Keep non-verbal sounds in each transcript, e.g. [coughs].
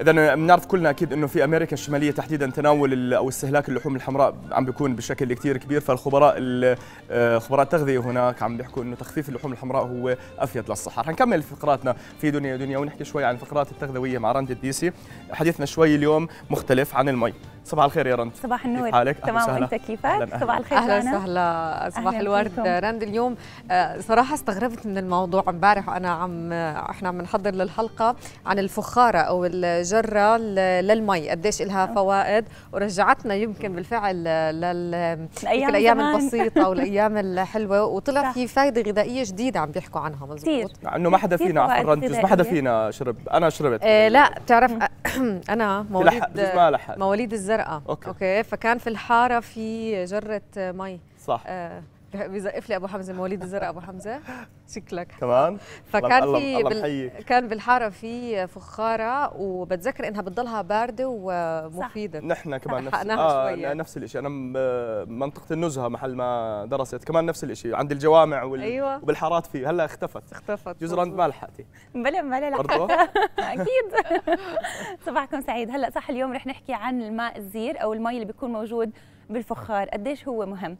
اذا بنعرف كلنا اكيد انه في امريكا الشماليه تحديدا تناول او استهلاك اللحوم الحمراء عم بيكون بشكل كثير كبير فالخبراء آه، خبراء التغذيه هناك عم بيحكوا انه تخفيف اللحوم الحمراء هو افيد للصحه رح نكمل فقراتنا في دنيا دنيا ونحكي شوي عن الفقرات التغذويه مع رند الديسي حديثنا شوي اليوم مختلف عن المي صباح الخير يا رند صباح النور كيف حالك تمام وانت كيفك صباح الخير اهلا وسهلا صباح الورد رند اليوم آه، صراحه استغربت من الموضوع امبارح وانا عم احنا عم نحضر للحلقه عن الفخاره او جره للمي قديش لها فوائد ورجعتنا يمكن بالفعل للأيام البسيطه [laughs] والايام الحلوه وطلع في فائده غذائيه جديده عم بيحكوا عنها مزبوط مع انه ما حدا فينا عفوا ما حدا فينا شرب انا شربت إيه لا بتعرف [coughs] انا مواليد مواليد الزرقاء أوكي. اوكي فكان في الحاره في جره مي صح آه بيزقف لي ابو حمزه مواليد الزرع ابو حمزه [laughs] شكلك كمان فكان في بال... كان بالحاره في فخاره وبتذكر انها بتضلها بارده ومفيده صح. نحن كمان نفس آه شوية. نفس الشيء انا منطقه النزهه محل ما درست كمان نفس الشيء عند الجوامع وال... أيوة. وبالحارات في هلا اختفت اختفت جزر ما لحقتي بلا ما لا [laughs] اكيد [laughs] صباحكم سعيد هلا صح اليوم رح نحكي عن الماء الزير او المي اللي بيكون موجود بالفخار قديش هو مهم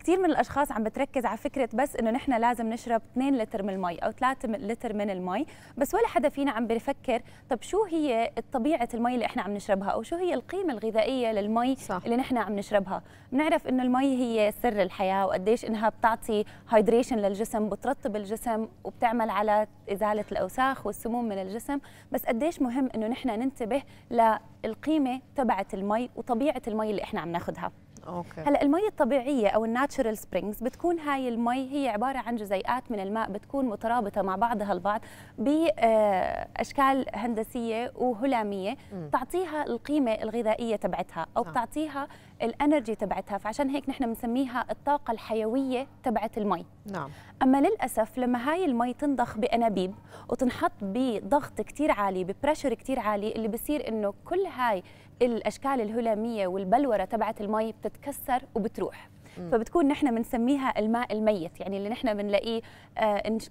كثير من الاشخاص عم بتركز على فكره بس انه نحن لازم نشرب 2 لتر من المي او 3 لتر من المي بس ولا حدا فينا عم بفكر طب شو هي طبيعه المي اللي احنا عم نشربها او شو هي القيمه الغذائيه للمي صح. اللي نحن عم نشربها بنعرف انه المي هي سر الحياه وقديش انها بتعطي هايدريشن للجسم بترطب الجسم وبتعمل على ازاله الاوساخ والسموم من الجسم بس قديش مهم انه نحن ننتبه للقيمه تبعت المي وطبيعه المي اللي احنا عم ناخذها أوكي. هلا المي الطبيعيه او الناتشرال سبرينجز بتكون هاي المي هي عباره عن جزيئات من الماء بتكون مترابطه مع بعضها البعض باشكال آه، هندسيه وهلاميه م. تعطيها القيمه الغذائيه تبعتها او بتعطيها نعم. الانرجي تبعتها فعشان هيك نحن بنسميها الطاقه الحيويه تبعت المي نعم اما للاسف لما هاي المي تنضخ بانابيب وتنحط بضغط كثير عالي ببريشر كثير عالي اللي بصير انه كل هاي الاشكال الهلاميه والبلوره تبعت المي بتتكسر وبتروح فبتكون نحن بنسميها الماء الميت يعني اللي نحن بنلاقيه آه،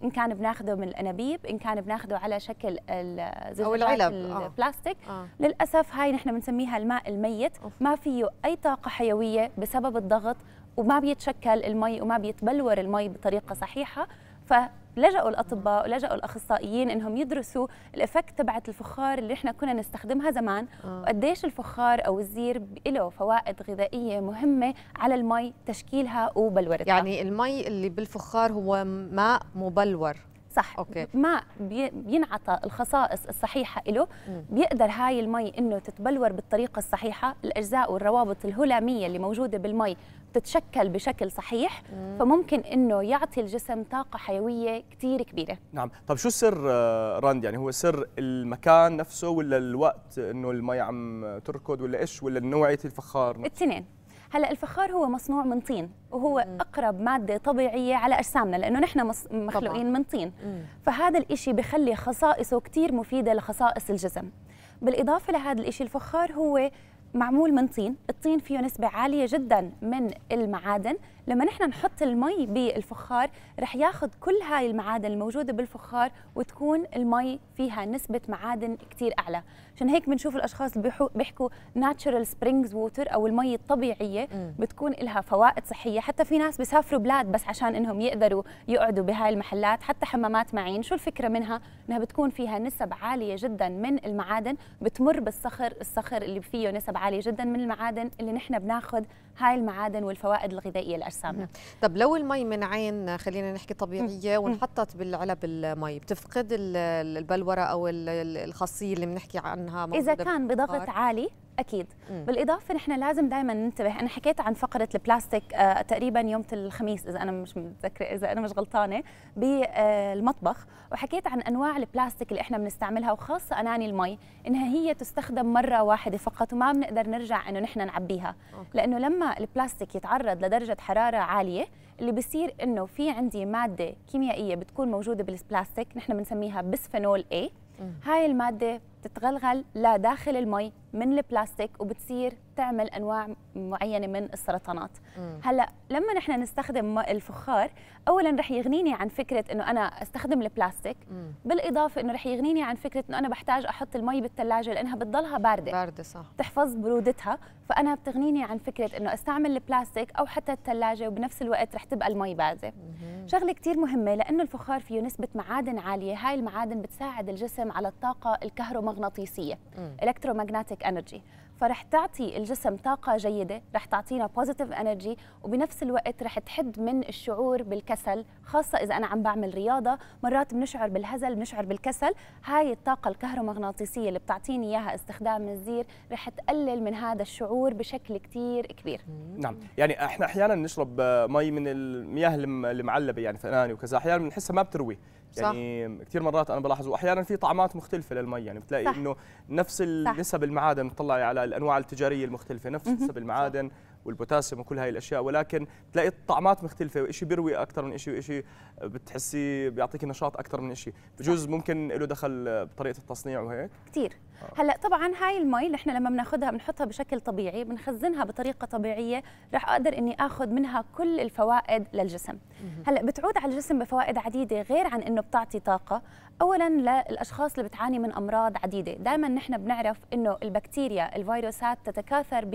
ان كان بناخذه من الانابيب ان كان بناخذه على شكل او العلب البلاستيك آه. آه. للاسف هاي نحن بنسميها الماء الميت ما فيه اي طاقه حيويه بسبب الضغط وما بيتشكل المي وما بيتبلور المي بطريقه صحيحه ف لجأوا الأطباء ولجأوا الأخصائيين إنهم يدرسوا الإفكت تبعت الفخار اللي إحنا كنا نستخدمها زمان آه. وقديش الفخار أو الزير له فوائد غذائية مهمة على المي تشكيلها وبلورتها يعني المي اللي بالفخار هو ماء مبلور صح أوكي. ما بينعطى الخصائص الصحيحه له بيقدر هاي المي انه تتبلور بالطريقه الصحيحه الاجزاء والروابط الهلاميه اللي موجوده بالمي تتشكل بشكل صحيح مم. فممكن انه يعطي الجسم طاقه حيويه كثير كبيره نعم طب شو سر آه، راند يعني هو سر المكان نفسه ولا الوقت انه المي عم تركض ولا ايش ولا نوعيه الفخار الاثنين هلا الفخار هو مصنوع من طين وهو مم. اقرب ماده طبيعيه على اجسامنا لانه نحن مخلوقين من طين مم. فهذا الإشي بخلي خصائصه كثير مفيده لخصائص الجسم بالاضافه لهذا الإشي الفخار هو معمول من طين الطين فيه نسبة عالية جدا من المعادن لما نحن نحط المي بالفخار رح ياخذ كل هاي المعادن الموجوده بالفخار وتكون المي فيها نسبه معادن كثير اعلى عشان هيك بنشوف الاشخاص بيحكوا ناتشرال سبرينجز ووتر او المي الطبيعيه بتكون لها فوائد صحيه حتى في ناس بيسافروا بلاد بس عشان انهم يقدروا يقعدوا بهاي المحلات حتى حمامات معين شو الفكره منها انها بتكون فيها نسب عاليه جدا من المعادن بتمر بالصخر الصخر اللي فيه نسب عاليه جدا من المعادن اللي نحن بناخذ هاي المعادن والفوائد الغذائيه لاجسامنا نعم. طب لو المي من عين خلينا نحكي طبيعيه وانحطت بالعلب المي بتفقد البلوره او الخاصيه اللي بنحكي عنها اذا كان بضغط عالي اكيد مم. بالاضافه نحن لازم دائما ننتبه انا حكيت عن فقره البلاستيك آه، تقريبا يوم الخميس اذا انا مش متذكره اذا انا مش غلطانه بالمطبخ آه، وحكيت عن انواع البلاستيك اللي احنا بنستعملها وخاصه اناني المي انها هي تستخدم مره واحده فقط وما بنقدر نرجع انه نحن نعبيها أوكي. لانه لما البلاستيك يتعرض لدرجه حراره عاليه اللي بصير انه في عندي ماده كيميائيه بتكون موجوده بالبلاستيك نحن بنسميها بسفينول اي هاي الماده بتتغلغل لداخل المي من البلاستيك وبتصير تعمل انواع معينه من السرطانات مم. هلا لما نحن نستخدم الفخار اولا رح يغنيني عن فكره انه انا استخدم البلاستيك مم. بالاضافه انه رح يغنيني عن فكره انه انا بحتاج احط المي بالثلاجه لانها بتضلها بارده بارده صح تحفظ برودتها فانا بتغنيني عن فكره انه استعمل البلاستيك او حتى الثلاجه وبنفس الوقت رح تبقى المي بارده شغله كثير مهمه لانه الفخار فيه نسبه معادن عاليه هاي المعادن بتساعد الجسم على الطاقه الكهرومغناطيسيه الكترومغناطيسيه الكتروماجنتيك انرجي فرح تعطي الجسم طاقه جيده رح تعطينا بوزيتيف انرجي وبنفس الوقت رح تحد من الشعور بالكسل خاصه اذا انا عم بعمل رياضه مرات بنشعر بالهزل بنشعر بالكسل هاي الطاقه الكهرومغناطيسيه اللي بتعطيني اياها استخدام الزير رح تقلل من هذا الشعور بشكل كثير كبير نعم يعني احنا احيانا نشرب آه، مي من المياه المعلبه يعني فناني وكذا احيانا بنحسها ما بتروي يعني كثير مرات انا بلاحظ واحيانا في طعمات مختلفه للمي يعني بتلاقي انه نفس النسب المعادن بتطلعي على الانواع التجاريه المختلفه نفس نسب المعادن صح. والبوتاسيوم وكل هاي الاشياء ولكن بتلاقي الطعمات مختلفه وإشي بيروي اكثر من إشي وإشي بتحسي بيعطيك نشاط اكثر من إشي بجوز ممكن له دخل بطريقه التصنيع وهيك كثير آه. هلا طبعا هاي المي نحن لما بناخذها بنحطها بشكل طبيعي بنخزنها بطريقه طبيعيه راح اقدر اني اخذ منها كل الفوائد للجسم هلا بتعود على الجسم بفوائد عديده غير عن انه بتعطي طاقه اولا للاشخاص اللي بتعاني من امراض عديده دائما نحن بنعرف انه البكتيريا الفيروسات تتكاثر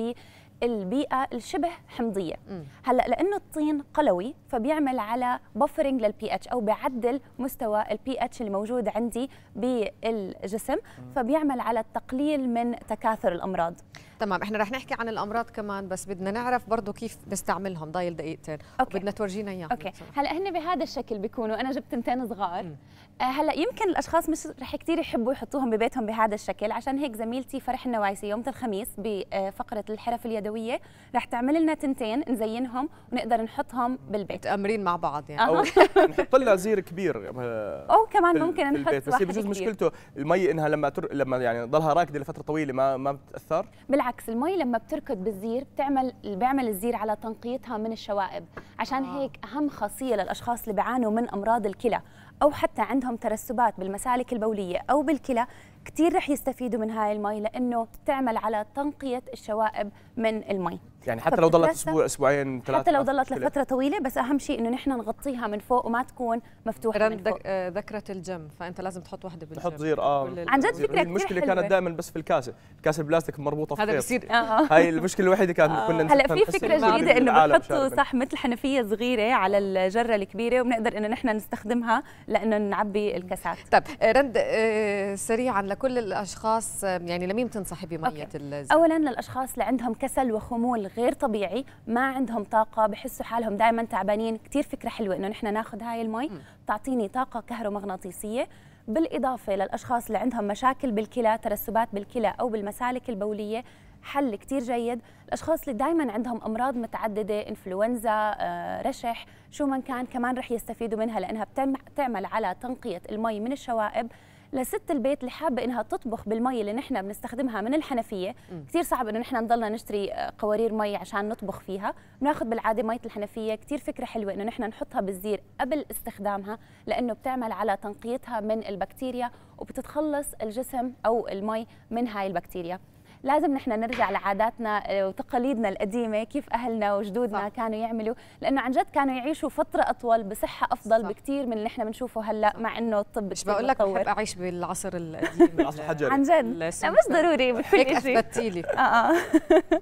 البيئه الشبه حمضيه هلا لانه الطين قلوي فبيعمل على بفرنج للبي اتش او بيعدل مستوى البي اتش الموجود عندي بالجسم فبيعمل على التقليل من تكاثر الامراض تمام احنا رح نحكي عن الامراض كمان بس بدنا نعرف برضه كيف نستعملهم ضايل دقيقتين أوكي. بدنا تورجينا اياهم اوكي هلا هن بهذا الشكل بيكونوا انا جبت تنتين صغار مم. آه، هلا يمكن الاشخاص مش رح كثير يحبوا يحطوهم ببيتهم بهذا الشكل عشان هيك زميلتي فرح النوايسي يوم الخميس بفقره آه، الحرف اليدويه رح تعمل لنا تنتين نزينهم ونقدر نحطهم بالبيت تامرين مع بعض يعني او [laughs] نحط لها زير كبير آه، او كمان ممكن نحط بس هي بجوز مشكلته المي انها لما تر... لما يعني ضلها راكده لفتره طويله ما ما بتاثر بالعكس المي لما بتركض بالزير بتعمل بيعمل الزير على تنقيتها من الشوائب عشان آه. هيك اهم خاصيه للاشخاص اللي بيعانوا من امراض الكلى أو حتى عندهم ترسبات بالمسالك البولية أو بالكلى كثير رح يستفيدوا من هاي المي لانه تعمل على تنقيه الشوائب من المي يعني حتى لو ضلت اسبوع اسبوعين ثلاثة حتى لو ضلت لفتره طويله بس اهم شيء انه نحن نغطيها من فوق وما تكون مفتوحه من فوق. آه، ذكرت الجم فانت لازم تحط واحده بالجم تحط زير اه عن جد فكره المشكله حلوة. كانت دائما بس في الكاسه الكاسه البلاستيك مربوطه في هذا بصير آه. [laughs] هاي المشكله الوحيده كانت آه. كنا هلا في فكره جديده انه بنحطوا صح مثل حنفيه صغيره على الجره الكبيره وبنقدر انه نحن نستخدمها لانه نعبي الكاسات طيب رند آه، سريعا لكل الاشخاص يعني لمين بتنصحي بميه الزيت؟ اولا للاشخاص اللي عندهم كسل وخمول غير طبيعي ما عندهم طاقه بحسوا حالهم دائما تعبانين كثير فكره حلوه انه نحن ناخذ هاي المي تعطيني طاقه كهرومغناطيسيه بالإضافة للأشخاص اللي عندهم مشاكل بالكلى ترسبات بالكلى أو بالمسالك البولية حل كتير جيد الأشخاص اللي دايما عندهم أمراض متعددة إنفلونزا آه، رشح شو من كان كمان رح يستفيدوا منها لأنها بتعمل على تنقية المي من الشوائب لست البيت اللي حابه انها تطبخ بالمي اللي نحن بنستخدمها من الحنفيه كثير صعب انه نحن نضلنا نشتري آه، قوارير مي عشان نطبخ فيها بناخذ بالعاده مي الحنفيه كثير فكره حلوه انه نحن نحطها بالزير قبل استخدامها لانه بتعمل على تنقيتها من البكتيريا وبتتخلص الجسم او المي من هاي البكتيريا لازم نحن نرجع لعاداتنا آه، وتقاليدنا القديمه كيف اهلنا وجدودنا صح. كانوا يعملوا لانه عن جد كانوا يعيشوا فتره اطول بصحه افضل صح. بكثير من اللي نحن بنشوفه هلا مع انه الطب مش بقول لك بحب اعيش بالعصر القديم بالعصر [laughs] الحجري عن جد لا مش ضروري بكل شيء اثبتي لي [laughs] اه, آه.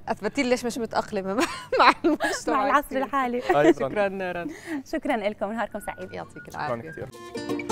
اثبتي لي ليش مش متاقلمه [laughs] مع المجتمع مع العصر الحالي شكرا شكرا لكم نهاركم سعيد يعطيك العافيه شكرا كثير